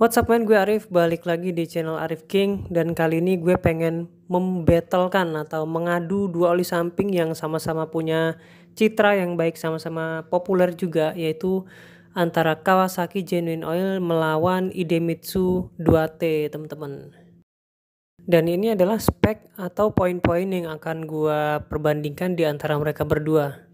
What's up man, gue Arif, balik lagi di channel Arif King Dan kali ini gue pengen membattlekan atau mengadu dua oli samping yang sama-sama punya citra yang baik sama-sama populer juga Yaitu antara Kawasaki Genuine Oil melawan Idemitsu 2T teman-teman dan ini adalah spek atau poin-poin yang akan gue perbandingkan di antara mereka berdua.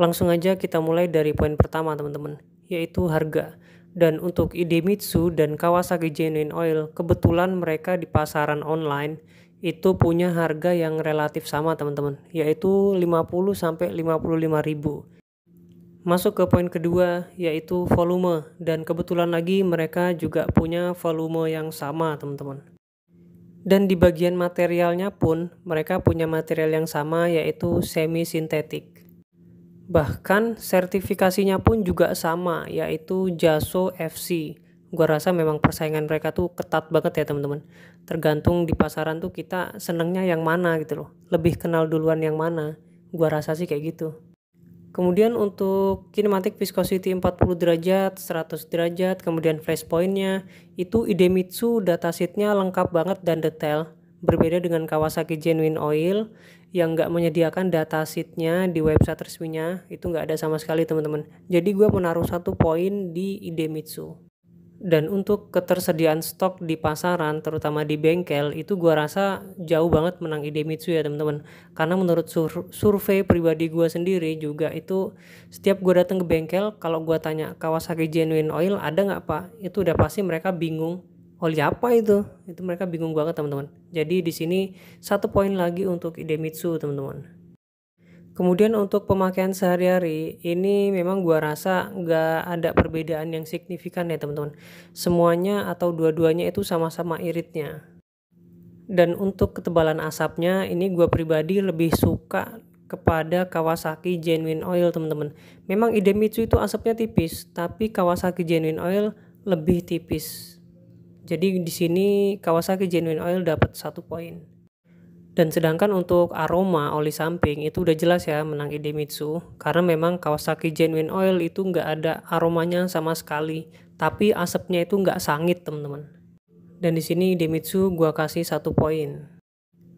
Langsung aja kita mulai dari poin pertama teman-teman, yaitu harga. Dan untuk Idemitsu dan Kawasaki Genuine Oil, kebetulan mereka di pasaran online itu punya harga yang relatif sama teman-teman, yaitu 50 sampai 55 ribu. Masuk ke poin kedua, yaitu volume. Dan kebetulan lagi mereka juga punya volume yang sama teman-teman. Dan di bagian materialnya pun mereka punya material yang sama yaitu semi sintetik. Bahkan sertifikasinya pun juga sama, yaitu Jaso FC. Gua rasa memang persaingan mereka tuh ketat banget ya teman-teman. Tergantung di pasaran tuh kita senengnya yang mana gitu loh. Lebih kenal duluan yang mana. Gua rasa sih kayak gitu. Kemudian untuk kinematik viscosity 40 derajat, 100 derajat, kemudian flash pointnya, itu Idemitsu datasheetnya lengkap banget dan detail. Berbeda dengan Kawasaki Genuine Oil yang nggak menyediakan data sheetnya di website resminya, itu nggak ada sama sekali teman-teman. Jadi gue menaruh satu poin di Idemitsu. Dan untuk ketersediaan stok di pasaran, terutama di bengkel, itu gue rasa jauh banget menang Idemitsu ya teman-teman. Karena menurut sur survei pribadi gue sendiri juga itu setiap gue datang ke bengkel, kalau gue tanya Kawasaki Genuine Oil ada nggak pak, itu udah pasti mereka bingung oli apa itu itu mereka bingung banget teman-teman jadi di sini satu poin lagi untuk idemitsu teman-teman kemudian untuk pemakaian sehari-hari ini memang gua rasa nggak ada perbedaan yang signifikan ya teman-teman semuanya atau dua-duanya itu sama-sama iritnya dan untuk ketebalan asapnya ini gua pribadi lebih suka kepada Kawasaki Genuine Oil teman-teman. Memang Idemitsu itu asapnya tipis, tapi Kawasaki Genuine Oil lebih tipis jadi di sini Kawasaki Genuine Oil dapat satu poin. Dan sedangkan untuk aroma oli samping itu udah jelas ya menang Idemitsu karena memang Kawasaki Genuine Oil itu nggak ada aromanya sama sekali tapi asapnya itu nggak sangit teman-teman. Dan di sini Idemitsu gua kasih satu poin.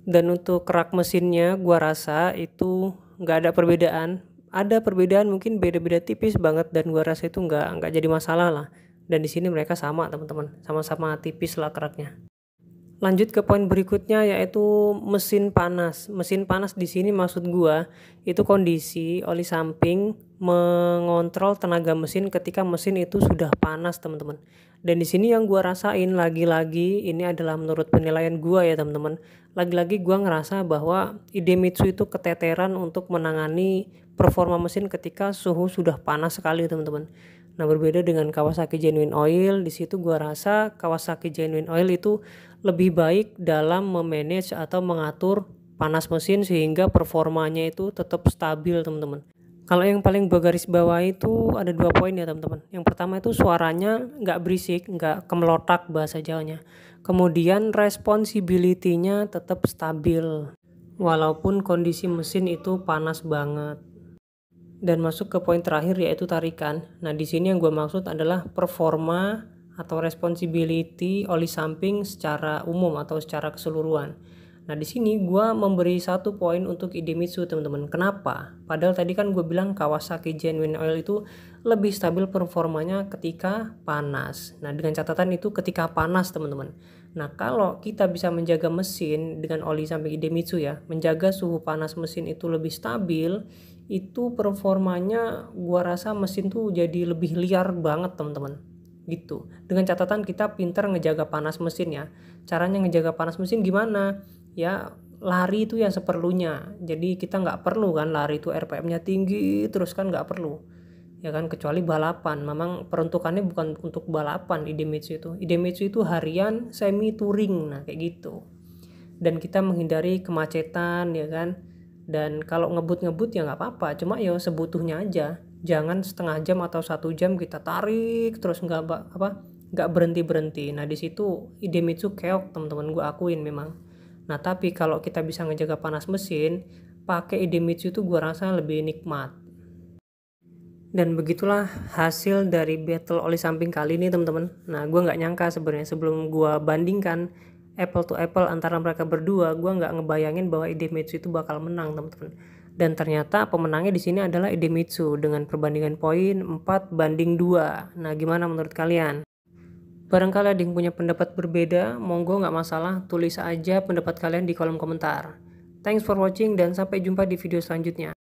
Dan untuk kerak mesinnya gua rasa itu nggak ada perbedaan. Ada perbedaan mungkin beda-beda tipis banget dan gua rasa itu nggak nggak jadi masalah lah dan di sini mereka sama teman-teman sama-sama tipis lah keraknya lanjut ke poin berikutnya yaitu mesin panas mesin panas di sini maksud gua itu kondisi oli samping mengontrol tenaga mesin ketika mesin itu sudah panas teman-teman dan di sini yang gua rasain lagi-lagi ini adalah menurut penilaian gua ya teman-teman lagi-lagi gua ngerasa bahwa Idemitsu itu keteteran untuk menangani performa mesin ketika suhu sudah panas sekali teman-teman Nah berbeda dengan Kawasaki Genuine Oil, di situ gue rasa Kawasaki Genuine Oil itu lebih baik dalam memanage atau mengatur panas mesin sehingga performanya itu tetap stabil teman-teman. Kalau yang paling gue garis bawah itu ada dua poin ya teman-teman. Yang pertama itu suaranya nggak berisik, nggak kemelotak bahasa Jawanya. Kemudian responsibility-nya tetap stabil. Walaupun kondisi mesin itu panas banget dan masuk ke poin terakhir yaitu tarikan. Nah, di sini yang gue maksud adalah performa atau responsibility oli samping secara umum atau secara keseluruhan. Nah, di sini gue memberi satu poin untuk Idemitsu, teman-teman. Kenapa? Padahal tadi kan gue bilang Kawasaki Genuine Oil itu lebih stabil performanya ketika panas. Nah, dengan catatan itu ketika panas, teman-teman. Nah, kalau kita bisa menjaga mesin dengan oli sampai Idemitsu ya, menjaga suhu panas mesin itu lebih stabil, itu performanya gua rasa mesin tuh jadi lebih liar banget, teman-teman. Gitu. Dengan catatan kita pinter ngejaga panas mesin ya. Caranya ngejaga panas mesin gimana? Ya, lari itu yang seperlunya. Jadi kita nggak perlu kan lari itu RPM-nya tinggi terus kan nggak perlu ya kan kecuali balapan memang peruntukannya bukan untuk balapan idemitsu itu idemitsu itu harian semi touring nah kayak gitu dan kita menghindari kemacetan ya kan dan kalau ngebut-ngebut ya nggak apa-apa cuma ya sebutuhnya aja jangan setengah jam atau satu jam kita tarik terus nggak apa nggak berhenti berhenti nah di situ idemitsu keok teman-teman gue akuin memang nah tapi kalau kita bisa ngejaga panas mesin pakai idemitsu itu gue rasa lebih nikmat dan begitulah hasil dari battle oli samping kali ini teman-teman nah gue nggak nyangka sebenarnya sebelum gue bandingkan apple to apple antara mereka berdua gue nggak ngebayangin bahwa Idemitsu itu bakal menang teman-teman dan ternyata pemenangnya di sini adalah Idemitsu dengan perbandingan poin 4 banding 2 nah gimana menurut kalian barangkali ada yang punya pendapat berbeda monggo nggak masalah tulis aja pendapat kalian di kolom komentar thanks for watching dan sampai jumpa di video selanjutnya